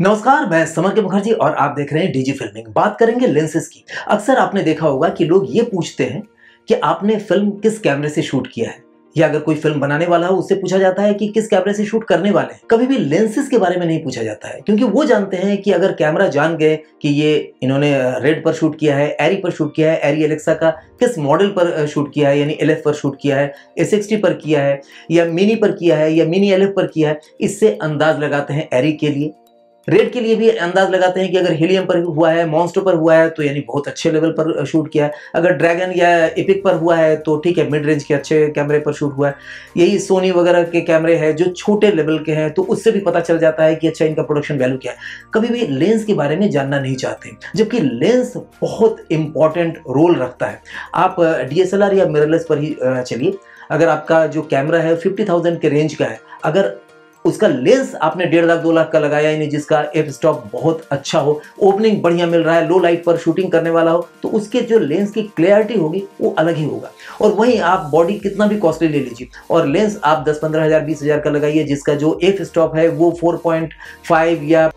नमस्कार मैं समर के मुखर्जी और आप देख रहे हैं डीजी फिल्मिंग बात करेंगे लेंसेज की अक्सर आपने देखा होगा कि लोग ये पूछते हैं कि आपने फिल्म किस कैमरे से शूट किया है या अगर कोई फिल्म बनाने वाला हो उससे पूछा जाता है कि किस कैमरे से शूट करने वाले हैं कभी भी लेंसेज के बारे में नहीं पूछा जाता है क्योंकि वो जानते हैं कि अगर कैमरा जान गए कि ये इन्होंने रेड पर शूट किया है एरी पर शूट किया है एरी एलेक्सा का किस मॉडल पर शूट किया है यानी एल पर शूट किया है एस पर किया है या मिनी पर किया है या मिनी एल पर किया है इससे अंदाज लगाते हैं एरी के लिए रेट के लिए भी अंदाज लगाते हैं कि अगर हीलियम पर हुआ है मॉन्स्टर पर हुआ है तो यानी बहुत अच्छे लेवल पर शूट किया है अगर ड्रैगन या इपिक पर हुआ है तो ठीक है मिड रेंज के अच्छे कैमरे पर शूट हुआ है यही सोनी वगैरह के कैमरे हैं जो छोटे लेवल के हैं तो उससे भी पता चल जाता है कि अच्छा इनका प्रोडक्शन वैल्यू क्या है कभी भी लेंस के बारे में जानना नहीं चाहते जबकि लेंस बहुत इंपॉर्टेंट रोल रखता है आप डी या मिररलेस पर ही चलिए अगर आपका जो कैमरा है फिफ्टी थाउजेंड के रेंज का है अगर उसका लेंस आपने डेढ़ लाख दो लाख का लगाया यानी जिसका एफ स्टॉप बहुत अच्छा हो ओपनिंग बढ़िया मिल रहा है लो लाइट पर शूटिंग करने वाला हो तो उसके जो लेंस की क्लियरिटी होगी वो अलग ही होगा और वहीं आप बॉडी कितना भी कॉस्टली ले लीजिए और लेंस आप दस पंद्रह हज़ार बीस हज़ार का लगाइए जिसका जो एफ स्टॉप है वो फोर पॉइंट फाइव या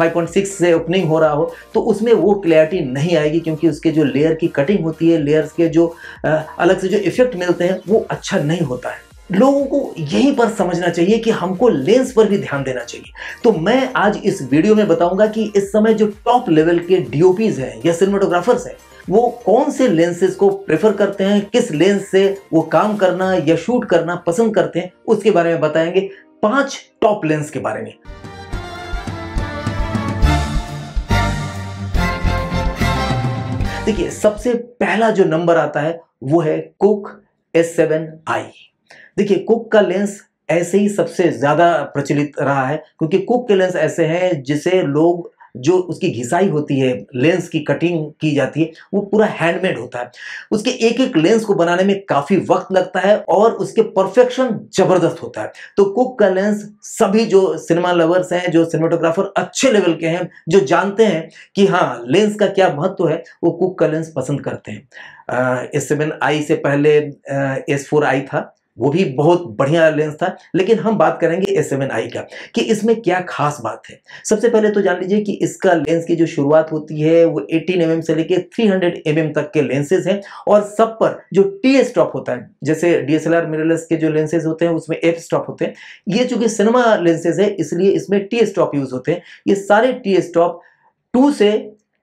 5.6 से ओपनिंग हो रहा हो तो उसमें वो क्लैरिटी नहीं आएगी क्योंकि उसके जो लेयर की कटिंग होती है लेयर्स के जो अलग से जो इफेक्ट मिलते हैं वो अच्छा नहीं होता है लोगों को यहीं पर समझना चाहिए कि हमको लेंस पर भी ध्यान देना चाहिए तो मैं आज इस वीडियो में बताऊंगा कि इस समय जो टॉप लेवल के डीओपीज हैं या सिनेमाटोग्राफर्स हैं वो कौन से लेंसेज को प्रेफर करते हैं किस लेंस से वो काम करना या शूट करना पसंद करते हैं उसके बारे में बताएंगे पांच टॉप लेंस के बारे में देखिए सबसे पहला जो नंबर आता है वो है कुक एस सेवन आई देखिए कुक का लेंस ऐसे ही सबसे ज़्यादा प्रचलित रहा है क्योंकि कुक के लेंस ऐसे हैं जिसे लोग जो उसकी घिसाई होती है लेंस की कटिंग की जाती है वो पूरा हैंडमेड होता है उसके एक एक लेंस को बनाने में काफ़ी वक्त लगता है और उसके परफेक्शन जबरदस्त होता है तो कुक का लेंस सभी जो सिनेमा लवर्स हैं जो सिनेमाटोग्राफर अच्छे लेवल के हैं जो जानते हैं कि हाँ लेंस का क्या महत्व है वो कुक का लेंस पसंद करते हैं एस सेवन आई से पहले एस फोर आई था वो भी बहुत बढ़िया लेंस था लेकिन हम बात करेंगे एस एम आई का कि इसमें क्या खास बात है सबसे पहले तो जान लीजिए कि इसका लेंस की जो शुरुआत होती है वो 18 एम mm से लेके 300 एम mm तक के लेंसेज हैं और सब पर जो टी स्टॉप होता है जैसे डी एस मिररलेस के जो लेंसेज होते हैं उसमें एफ स्टॉप होते हैं ये चूंकि सिनेमा लेंसेज है इसलिए इसमें टी स्टॉप यूज होते हैं ये सारे टी स्टॉप टू से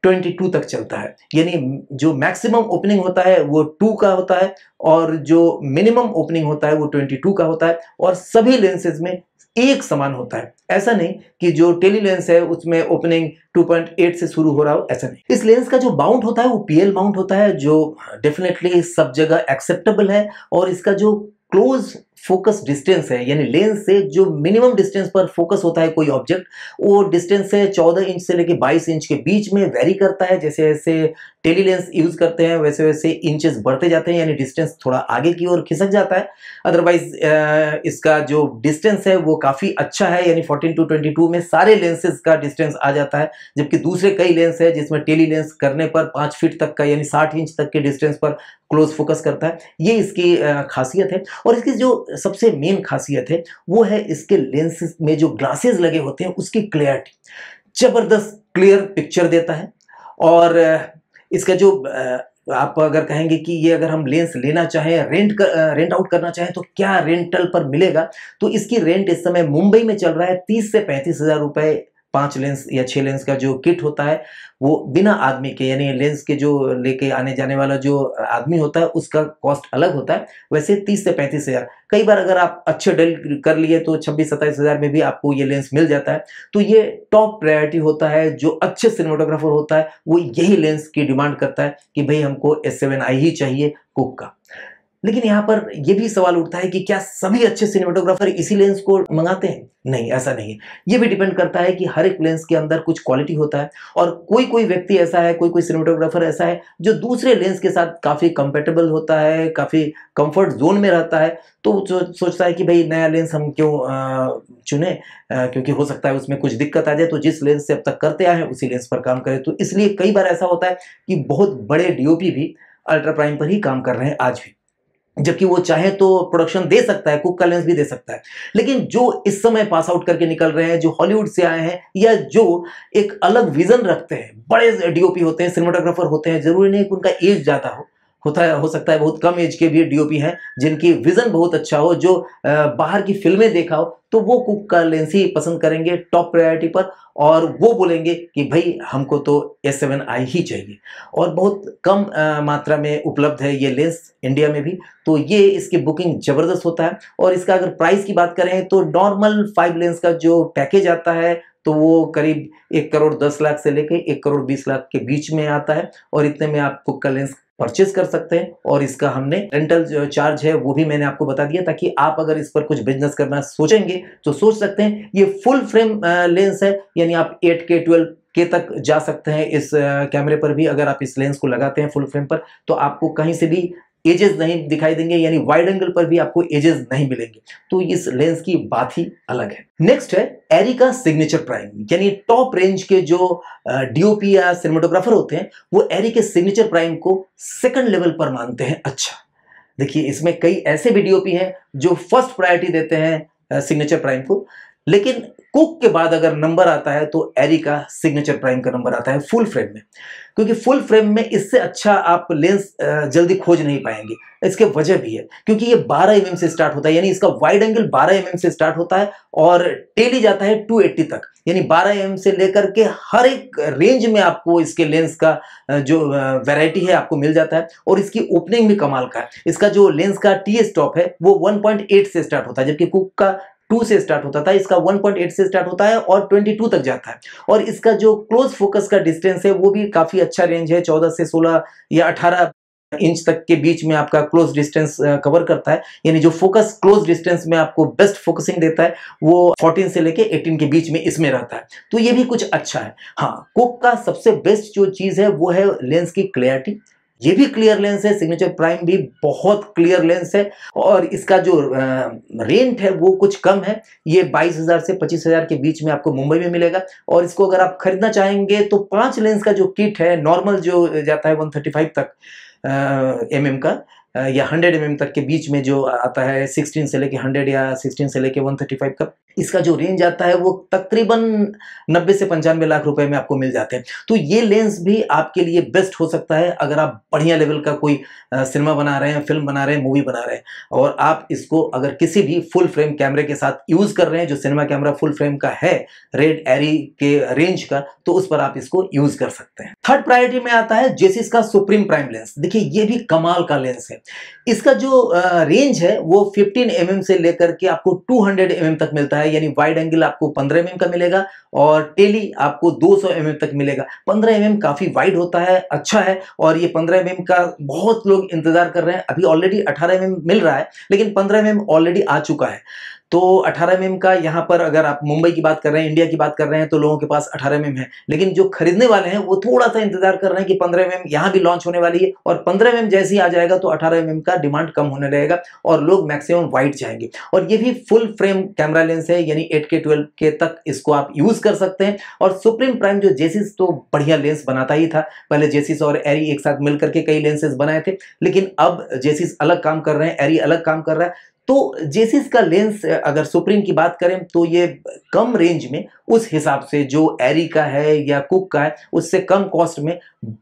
22 तक चलता है यानी जो मैक्सिमम ओपनिंग होता है वो 2 का होता है और जो मिनिमम ओपनिंग होता है वो 22 का होता है और सभी लेंसेज में एक समान होता है ऐसा नहीं कि जो टेली लेंस है उसमें ओपनिंग 2.8 से शुरू हो रहा हो ऐसा नहीं इस लेंस का जो माउंट होता है वो पी माउंट होता है जो डेफिनेटली सब जगह एक्सेप्टेबल है और इसका जो क्लोज फोकस डिस्टेंस है यानी लेंस से जो मिनिमम डिस्टेंस पर फोकस होता है कोई ऑब्जेक्ट वो डिस्टेंस है 14 इंच से लेके 22 इंच के बीच में वेरी करता है जैसे जैसे टेली लेंस यूज करते हैं वैसे वैसे इंचेस बढ़ते जाते हैं यानी डिस्टेंस थोड़ा आगे की ओर खिसक जाता है अदरवाइज इसका जो डिस्टेंस है वो काफ़ी अच्छा है यानी फोर्टीन टू टू में सारे लेंसेज का डिस्टेंस आ जाता है जबकि दूसरे कई लेंस है जिसमें टेली लेंस करने पर पाँच फीट तक का यानी साठ इंच तक के डिस्टेंस पर क्लोज फोकस करता है ये इसकी खासियत है और इसकी जो सबसे मेन खासियत है वो है इसके लेंस में जो ग्लासेस लगे होते हैं उसकी क्लियरिटी जबरदस्त क्लियर पिक्चर देता है और इसका जो आप अगर कहेंगे कि ये अगर हम लेंस लेना चाहें रेंट कर, रेंट आउट करना चाहें तो क्या रेंटल पर मिलेगा तो इसकी रेंट इस समय मुंबई में चल रहा है तीस से पैंतीस हज़ार रुपये पांच लेंस या छह लेंस का जो किट होता है वो बिना आदमी के यानी लेंस के जो लेके आने जाने वाला जो आदमी होता है उसका कॉस्ट अलग होता है वैसे तीस से पैंतीस हज़ार कई बार अगर आप अच्छे डेल कर लिए तो छब्बीस सत्ताईस हज़ार में भी आपको ये लेंस मिल जाता है तो ये टॉप प्रायोरिटी होता है जो अच्छे सिनेमाटोग्राफर होता है वो यही लेंस की डिमांड करता है कि भाई हमको एस सेवन आई ही चाहिए कुक का लेकिन यहाँ पर यह भी सवाल उठता है कि क्या सभी अच्छे सिनेमाटोग्राफर इसी लेंस को मंगाते हैं नहीं ऐसा नहीं है ये भी डिपेंड करता है कि हर एक लेंस के अंदर कुछ क्वालिटी होता है और कोई कोई व्यक्ति ऐसा है कोई कोई सिनेमाटोग्राफर ऐसा है जो दूसरे लेंस के साथ काफ़ी कंफर्टेबल होता है काफ़ी कंफर्ट जोन में रहता है तो जो सोचता है कि भाई नया लेंस हम क्यों चुने क्योंकि हो सकता है उसमें कुछ दिक्कत आ जाए तो जिस लेंस से अब तक करते आए उसी लेंस पर काम करें तो इसलिए कई बार ऐसा होता है कि बहुत बड़े डी भी अल्ट्रा प्राइम पर ही काम कर रहे हैं आज भी जबकि वो चाहे तो प्रोडक्शन दे सकता है कुक कैलेंस भी दे सकता है लेकिन जो इस समय पास आउट करके निकल रहे हैं जो हॉलीवुड से आए हैं या जो एक अलग विजन रखते हैं बड़े डीओपी होते हैं सिनेमाटोग्राफर होते हैं जरूरी नहीं कि उनका एज ज़्यादा हो होता है हो सकता है बहुत कम एज के भी डीओपी हैं जिनकी विज़न बहुत अच्छा हो जो बाहर की फिल्में देखा हो तो वो कुक का लेंस ही पसंद करेंगे टॉप प्रायोरिटी पर और वो बोलेंगे कि भाई हमको तो एस सेवन आई ही चाहिए और बहुत कम मात्रा में उपलब्ध है ये लेंस इंडिया में भी तो ये इसकी बुकिंग ज़बरदस्त होता है और इसका अगर प्राइस की बात करें तो नॉर्मल फाइव लेंस का जो पैकेज आता है तो वो करीब एक करोड़ दस लाख से लेकर एक करोड़ बीस लाख के बीच में आता है और इतने में आप कुक का लेंस परचेज कर सकते हैं और इसका हमने रेंटल जो चार्ज है वो भी मैंने आपको बता दिया ताकि आप अगर इस पर कुछ बिजनेस करना सोचेंगे तो सोच सकते हैं ये फुल फ्रेम लेंस है यानी आप 8K ट्वेल्व के तक जा सकते हैं इस कैमरे पर भी अगर आप इस लेंस को लगाते हैं फुल फ्रेम पर तो आपको कहीं से भी एजेस नहीं दिखाई देंगे यानी वाइड एंगल पर भी आपको एजेस नहीं मिलेंगे तो इस लेंस की बात ही अलग है नेक्स्ट है एरिका सिग्नेचर प्राइम यानी टॉप रेंज के जो डीओपी या सिनेमाटोग्राफर होते हैं वो एरी के सिग्नेचर प्राइम को सेकंड लेवल पर मानते हैं अच्छा देखिए इसमें कई ऐसे भी डीओपी हैं जो फर्स्ट प्रायोरिटी देते हैं सिग्नेचर प्राइम को लेकिन कुक के बाद अगर नंबर आता है तो एरी का सिग्नेचर प्राइम का नंबर आता है फुल फ्रेम में क्योंकि फुल फ्रेम में इससे अच्छा आप लेंस जल्दी खोज नहीं पाएंगे इसके वजह भी है क्योंकि ये 12 एम mm से स्टार्ट होता है यानी इसका वाइड एंगल 12 एम mm से स्टार्ट होता है और टेली जाता है 280 तक यानी 12 एम mm से लेकर के हर एक रेंज में आपको इसके लेंस का जो वैरायटी है आपको मिल जाता है और इसकी ओपनिंग भी कमाल का है इसका जो लेंस का टी स्टॉप है वो वन से स्टार्ट होता है जबकि कुक का टू से स्टार्ट होता था इसका वन पॉइंट एट से स्टार्ट होता है और ट्वेंटी टू तक जाता है और इसका जो क्लोज फोकस का डिस्टेंस है वो भी काफ़ी अच्छा रेंज है चौदह से सोलह या अठारह इंच तक के बीच में आपका क्लोज डिस्टेंस कवर करता है यानी जो फोकस क्लोज डिस्टेंस में आपको बेस्ट फोकसिंग देता है वो 14 से लेके 18 के बीच में इसमें रहता है तो ये भी कुछ अच्छा है हाँ कुक का सबसे बेस्ट जो चीज़ है वो है लेंस की क्लियरिटी ये भी क्लियर लेंस है सिग्नेचर प्राइम भी बहुत क्लियर लेंस है और इसका जो रेंट है वो कुछ कम है ये 22,000 से 25,000 के बीच में आपको मुंबई में मिलेगा और इसको अगर आप खरीदना चाहेंगे तो पांच लेंस का जो किट है नॉर्मल जो जाता है 135 तक एम uh, mm का या हंड्रेड एम तक के बीच में जो आता है सिक्सटीन से लेके हंड्रेड या सिक्सटीन से लेके फाइव का इसका जो रेंज आता है वो तकरीबन नब्बे से पंचानवे लाख रुपए में आपको मिल जाते हैं तो ये लेंस भी आपके लिए बेस्ट हो सकता है अगर आप बढ़िया लेवल का कोई सिनेमा बना रहे हैं फिल्म बना रहे हैं मूवी बना रहे हैं और आप इसको अगर किसी भी फुल फ्रेम कैमरे के साथ यूज़ कर रहे हैं जो सिनेमा कैमरा फुल फ्रेम का है रेड एरी के रेंज का तो उस पर आप इसको यूज़ कर सकते हैं थर्ड प्रायोरिटी में आता है जेसिस का सुप्रीम प्राइम लेंस देखिए ये भी कमाल का लेंस है इसका जो रेंज है वो 15 एम mm से लेकर के आपको 200 एम mm तक मिलता है यानी वाइड एंगल आपको 15 एम mm का मिलेगा और टेली आपको 200 एम mm तक मिलेगा 15 एम mm काफ़ी वाइड होता है अच्छा है और ये 15 एम mm का बहुत लोग इंतजार कर रहे हैं अभी ऑलरेडी 18 एम mm मिल रहा है लेकिन 15 एम mm ऑलरेडी आ चुका है तो 18 एम का यहाँ पर अगर आप मुंबई की बात कर रहे हैं इंडिया की बात कर रहे हैं तो लोगों के पास 18 एम है लेकिन जो खरीदने वाले हैं वो थोड़ा सा इंतजार कर रहे हैं कि 15 एम यहाँ भी लॉन्च होने वाली है और 15 एम जैसे ही आ जाएगा तो 18 एम का डिमांड कम होने लगेगा और लोग मैक्सिमम वाइट जाएंगे और ये भी फुल फ्रेम कैमरा लेंस है यानी एट के ट्वेल्व के तक इसको आप यूज कर सकते हैं और सुप्रीम प्राइम जो जेसिस तो बढ़िया लेंस बनाता ही था पहले जेसिस और एरी एक साथ मिल करके कई लेंसेज बनाए थे लेकिन अब जेसिस अलग काम कर रहे हैं एरी अलग काम कर रहा है तो जेसिस का लेंस अगर सुप्रीम की बात करें तो ये कम रेंज में उस हिसाब से जो एरी का है या कुक का है उससे कम कॉस्ट में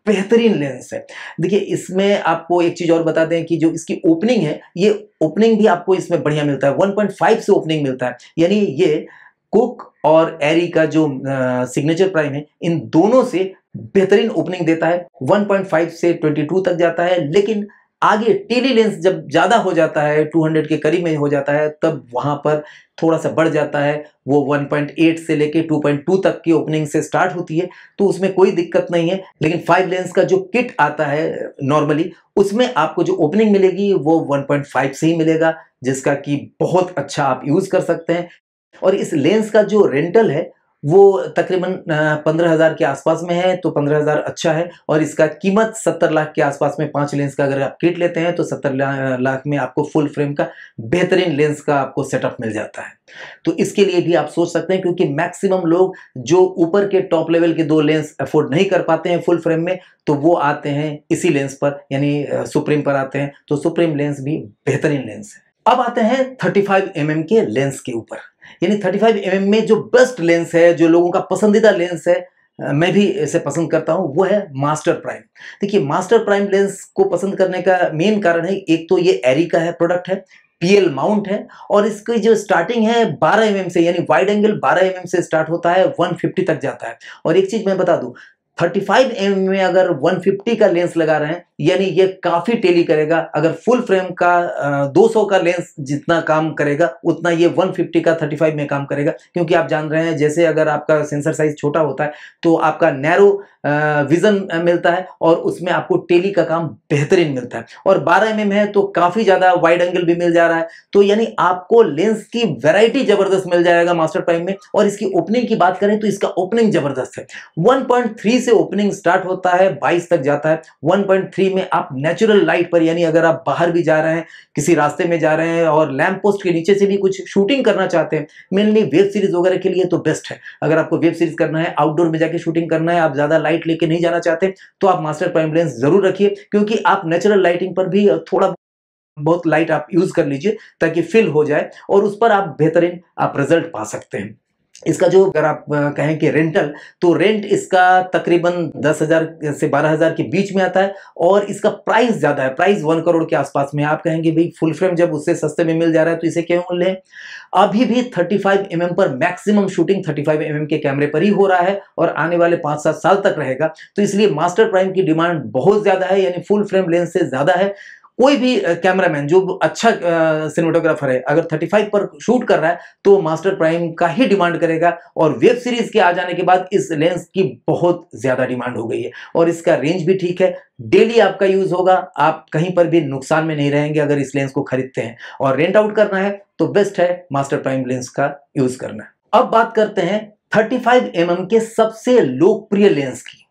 बेहतरीन लेंस है देखिए इसमें आपको एक चीज़ और बता दें कि जो इसकी ओपनिंग है ये ओपनिंग भी आपको इसमें बढ़िया मिलता है 1.5 से ओपनिंग मिलता है यानी ये कुक और एरी का जो सिग्नेचर प्राइम है इन दोनों से बेहतरीन ओपनिंग देता है 1.5 से 22 तक जाता है लेकिन आगे टेली लेंस जब ज़्यादा हो जाता है 200 के करीब में हो जाता है तब वहाँ पर थोड़ा सा बढ़ जाता है वो 1.8 से लेके 2.2 तक की ओपनिंग से स्टार्ट होती है तो उसमें कोई दिक्कत नहीं है लेकिन फाइव लेंस का जो किट आता है नॉर्मली उसमें आपको जो ओपनिंग मिलेगी वो 1.5 से ही मिलेगा जिसका कि बहुत अच्छा आप यूज़ कर सकते हैं और इस लेंस का जो रेंटल है वो तकरीबन पंद्रह हज़ार के आसपास में है तो पंद्रह हज़ार अच्छा है और इसका कीमत सत्तर लाख के आसपास में पांच लेंस का अगर आप किट लेते हैं तो सत्तर लाख में आपको फुल फ्रेम का बेहतरीन लेंस का आपको सेटअप मिल जाता है तो इसके लिए भी आप सोच सकते हैं क्योंकि मैक्सिमम लोग जो ऊपर के टॉप लेवल के दो लेंस अफोर्ड नहीं कर पाते हैं फुल फ्रेम में तो वो आते हैं इसी लेंस पर यानी सुप्रीम पर आते हैं तो सुप्रीम लेंस भी बेहतरीन लेंस है अब आते हैं 35 एम mm के लेंस के ऊपर यानी 35 एम mm में जो बेस्ट लेंस है जो लोगों का पसंदीदा लेंस है मैं भी इसे पसंद करता हूँ वो है मास्टर प्राइम देखिए मास्टर प्राइम लेंस को पसंद करने का मेन कारण है एक तो ये एरी का है प्रोडक्ट है पीएल माउंट है और इसकी जो स्टार्टिंग है 12 एम mm से यानी वाइड एंगल 12 एम mm से स्टार्ट होता है 150 तक जाता है और एक चीज मैं बता दूं 35 एम में अगर 150 का लेंस लगा रहे हैं यानी ये काफी टेली करेगा अगर फुल फ्रेम का 200 का लेंस जितना काम करेगा उतना ये 150 का 35 में काम करेगा क्योंकि आप जान रहे हैं जैसे अगर आपका सेंसर साइज छोटा होता है तो आपका नैरो विजन मिलता है और उसमें आपको टेली का काम बेहतरीन मिलता है और 12 एम है तो काफी ज्यादा वाइड एंगल भी मिल जा रहा है तो यानी आपको लेंस की वेराइटी जबरदस्त मिल जाएगा मास्टर प्राइम में और इसकी ओपनिंग की बात करें तो इसका ओपनिंग जबरदस्त है वन से ओपनिंग स्टार्ट होता है 22 तक जाता है 1.3 में आप नेचुरल लाइट पर यानी अगर आप बाहर भी जा रहे हैं किसी रास्ते में जा रहे हैं और लैंप पोस्ट के नीचे से भी कुछ शूटिंग करना चाहते हैं मेनली वेब सीरीज वगैरह के लिए तो बेस्ट है अगर आपको वेब सीरीज करना है आउटडोर में जाकर शूटिंग करना है आप ज़्यादा लाइट लेके नहीं जाना चाहते तो आप मास्टर प्राइम लेंस जरूर रखिए क्योंकि आप नेचुरल लाइटिंग पर भी थोड़ा बहुत लाइट आप यूज कर लीजिए ताकि फिल हो जाए और उस पर आप बेहतरीन आप रिजल्ट पा सकते हैं इसका जो अगर आप कहें कि रेंटल तो रेंट इसका तकरीबन दस हज़ार से बारह हज़ार के बीच में आता है और इसका प्राइस ज़्यादा है प्राइस वन करोड़ के आसपास में आप कहेंगे भाई फुल फ्रेम जब उससे सस्ते में मिल जा रहा है तो इसे क्यों लें अभी भी 35 फाइव mm पर मैक्सिमम शूटिंग 35 फाइव mm के कैमरे पर ही हो रहा है और आने वाले पांच सात साल तक रहेगा तो इसलिए मास्टर प्राइम की डिमांड बहुत ज़्यादा है यानी फुल फ्रेम लेंस से ज़्यादा है कोई भी कैमरामैन जो अच्छा सिनेमाटोग्राफर है अगर 35 पर शूट कर रहा है तो मास्टर प्राइम का ही डिमांड करेगा और वेब सीरीज के आ जाने के बाद इस लेंस की बहुत ज़्यादा डिमांड हो गई है और इसका रेंज भी ठीक है डेली आपका यूज़ होगा आप कहीं पर भी नुकसान में नहीं रहेंगे अगर इस लेंस को खरीदते हैं और रेंट आउट करना है तो बेस्ट है मास्टर प्राइम लेंस का यूज़ करना अब बात करते हैं थर्टी फाइव mm के सबसे लोकप्रिय लेंस की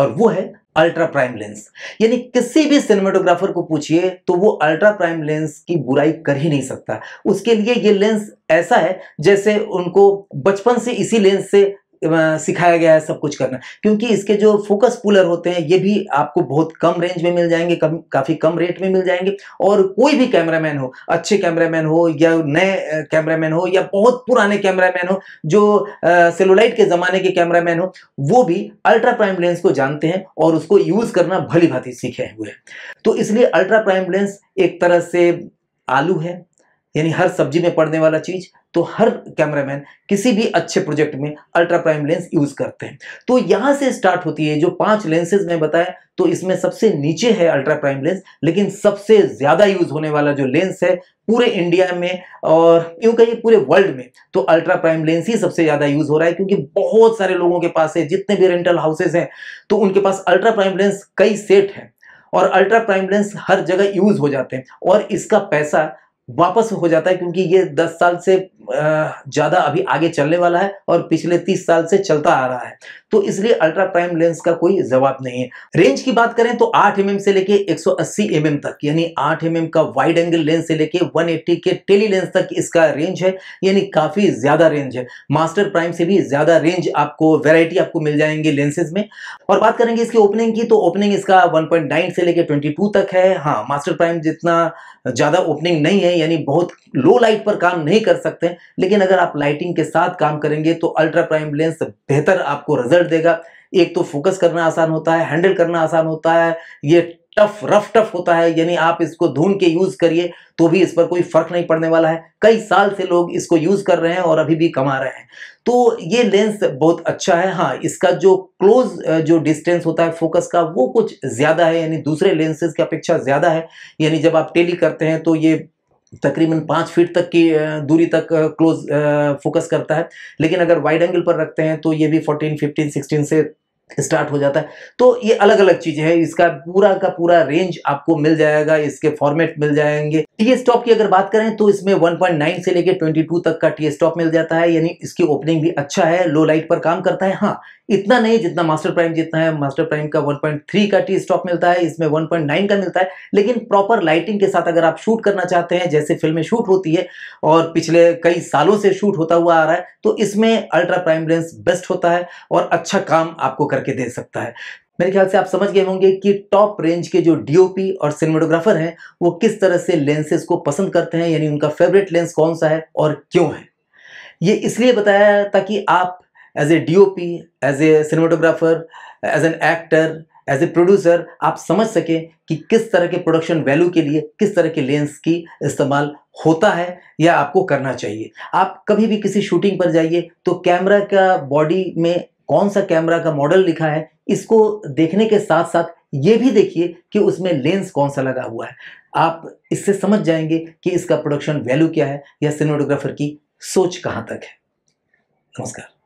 और वो है अल्ट्रा प्राइम लेंस यानी किसी भी सिनेमाटोग्राफर को पूछिए तो वो अल्ट्रा प्राइम लेंस की बुराई कर ही नहीं सकता उसके लिए ये लेंस ऐसा है जैसे उनको बचपन से इसी लेंस से सिखाया गया है सब कुछ करना क्योंकि इसके जो फोकस पुलर होते हैं ये भी आपको बहुत कम रेंज में मिल जाएंगे कम काफ़ी कम रेट में मिल जाएंगे और कोई भी कैमरामैन हो अच्छे कैमरामैन हो या नए कैमरामैन हो या बहुत पुराने कैमरामैन हो जो सेलोलाइट के ज़माने के कैमरामैन हो वो भी अल्ट्रा प्राइम लेंस को जानते हैं और उसको यूज़ करना भली भांति सीखे हुए हैं तो इसलिए अल्ट्रा प्राइम लेंस एक तरह से आलू है यानी हर सब्जी में पड़ने वाला चीज़ तो हर कैमरामैन किसी भी अच्छे प्रोजेक्ट में अल्ट्रा प्राइम लेंस यूज करते हैं तो यहां से स्टार्ट होती है जो पांच लेंसेज में बताया तो इसमें सबसे नीचे है अल्ट्रा प्राइम लेंस लेकिन सबसे ज्यादा यूज होने वाला जो लेंस है पूरे इंडिया में और यूं कहिए पूरे वर्ल्ड में तो अल्ट्रा प्राइम लेंस ही सबसे ज्यादा यूज हो रहा है क्योंकि बहुत सारे लोगों के पास है जितने भी रेंटल हाउसेज हैं तो उनके पास अल्ट्रा प्राइम लेंस कई सेट है और अल्ट्रा प्राइम लेंस हर जगह यूज हो जाते हैं और इसका पैसा वापस हो जाता है क्योंकि ये दस साल से ज़्यादा अभी आगे चलने वाला है और पिछले तीस साल से चलता आ रहा है तो इसलिए अल्ट्रा प्राइम लेंस का कोई जवाब नहीं है रेंज की बात करें तो 8 एम mm से लेके 180 एम mm तक यानी 8 एम mm का वाइड एंगल लेंस से लेके 180 के टेली लेंस तक इसका रेंज है यानी काफ़ी ज़्यादा रेंज है मास्टर प्राइम से भी ज़्यादा रेंज आपको वेराइटी आपको मिल जाएंगे लेंसेज में और बात करेंगे इसकी ओपनिंग की तो ओपनिंग इसका वन से लेके ट्वेंटी तक है हाँ मास्टर प्राइम जितना ज़्यादा ओपनिंग नहीं है यानी बहुत लो लाइट पर काम नहीं कर सकते हैं लेकिन अगर आप लाइटिंग के साथ काम करेंगे तो अल्ट्रा प्राइम लेंस बेहतर आपको रिजल्ट देगा एक तो फोकस करना आसान होता है हैंडल करना आसान होता है ये टफ रफ टफ होता है यानी आप इसको धून के यूज करिए तो भी इस पर कोई फर्क नहीं पड़ने वाला है कई साल से लोग इसको यूज कर रहे हैं और अभी भी कमा रहे हैं तो ये लेंस बहुत अच्छा है हाँ इसका जो क्लोज जो डिस्टेंस होता है फोकस का वो कुछ ज्यादा है यानी दूसरे लेंसेज की अपेक्षा ज्यादा है यानी जब आप टेली करते हैं तो ये तकरीबन पाँच फीट तक की दूरी तक क्लोज फोकस करता है लेकिन अगर वाइड एंगल पर रखते हैं तो ये भी फोर्टीन फिफ्टीन सिक्सटीन से स्टार्ट हो जाता है तो ये अलग अलग चीज़ें हैं इसका पूरा का पूरा रेंज आपको मिल जाएगा इसके फॉर्मेट मिल जाएंगे टी स्टॉप की अगर बात करें तो इसमें 1.9 से लेकर 22 तक का टी स्टॉप मिल जाता है यानी इसकी ओपनिंग भी अच्छा है लो लाइट पर काम करता है हाँ इतना नहीं जितना मास्टर प्राइम जितना है मास्टर प्राइम का 1.3 का टी स्टॉप मिलता है इसमें 1.9 का मिलता है लेकिन प्रॉपर लाइटिंग के साथ अगर आप शूट करना चाहते हैं जैसे फिल्में शूट होती है और पिछले कई सालों से शूट होता हुआ आ रहा है तो इसमें अल्ट्रा प्राइम लेंस बेस्ट होता है और अच्छा काम आपको करके दे सकता है मेरे ख्याल से आप समझ गए होंगे कि टॉप रेंज के जो डीओपी और सिनेमाटोग्राफर हैं वो किस तरह से लेंसेज को पसंद करते हैं यानी उनका फेवरेट लेंस कौन सा है और क्यों है ये इसलिए बताया ताकि आप as a DOP as a cinematographer as an actor as a producer आप समझ सकें कि किस तरह के प्रोडक्शन वैल्यू के लिए किस तरह के लेंस की इस्तेमाल होता है या आपको करना चाहिए आप कभी भी किसी शूटिंग पर जाइए तो कैमरा का बॉडी में कौन सा कैमरा का मॉडल लिखा है इसको देखने के साथ साथ ये भी देखिए कि उसमें लेंस कौन सा लगा हुआ है आप इससे समझ जाएंगे कि इसका प्रोडक्शन वैल्यू क्या है या सिनेमाटोग्राफर की सोच कहाँ तक है नमस्कार